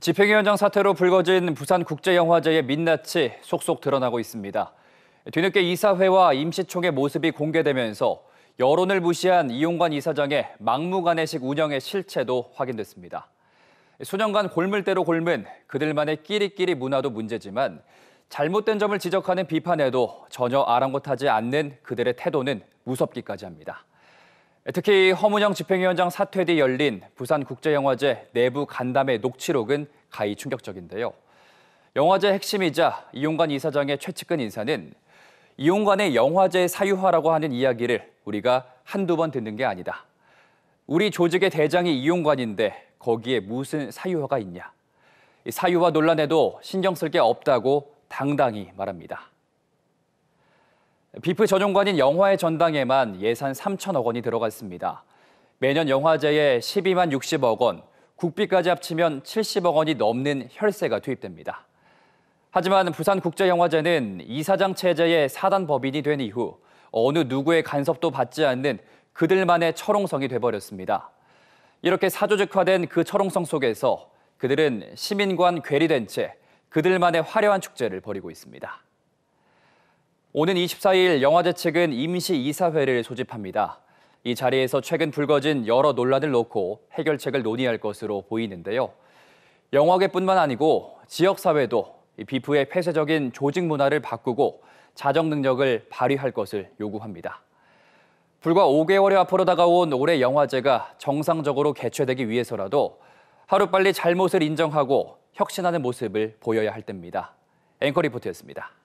집행위원장 사태로 불거진 부산국제영화제의 민낯이 속속 드러나고 있습니다. 뒤늦게 이사회와 임시총회 모습이 공개되면서 여론을 무시한 이용관 이사장의 막무가내식 운영의 실체도 확인됐습니다. 수년간 골물대로 골문 그들만의 끼리끼리 문화도 문제지만 잘못된 점을 지적하는 비판에도 전혀 아랑곳하지 않는 그들의 태도는 무섭기까지 합니다. 예, 특히 허문영 집행위원장 사퇴 뒤 열린 부산국제영화제 내부 간담회 녹취록은 가히 충격적인데요. 영화제 핵심이자 이용관 이사장의 최측근 인사는 이용관의 영화제 사유화라고 하는 이야기를 우리가 한두 번 듣는 게 아니다. 우리 조직의 대장이 이용관인데 거기에 무슨 사유화가 있냐. 사유화 논란에도 신경 쓸 게 없다고 당당히 말합니다. 비프 전용관인 영화의 전당에만 예산 3천억 원이 들어갔습니다. 매년 영화제에 12만 60억 원, 국비까지 합치면 70억 원이 넘는 혈세가 투입됩니다. 하지만 부산국제영화제는 이사장 체제의 사단 법인이 된 이후 어느 누구의 간섭도 받지 않는 그들만의 철옹성이 돼버렸습니다. 이렇게 사조직화된 그 철옹성 속에서 그들은 시민관 괴리된 채 그들만의 화려한 축제를 벌이고 있습니다. 오는 24일 영화제 측은 임시 이사회를 소집합니다. 이 자리에서 최근 불거진 여러 논란을 놓고 해결책을 논의할 것으로 보이는데요. 영화계뿐만 아니고 지역사회도 비프의 폐쇄적인 조직 문화를 바꾸고 자정 능력을 발휘할 것을 요구합니다. 불과 5개월이 앞으로 다가온 올해 영화제가 정상적으로 개최되기 위해서라도 하루빨리 잘못을 인정하고 혁신하는 모습을 보여야 할 때입니다. 앵커 리포트였습니다.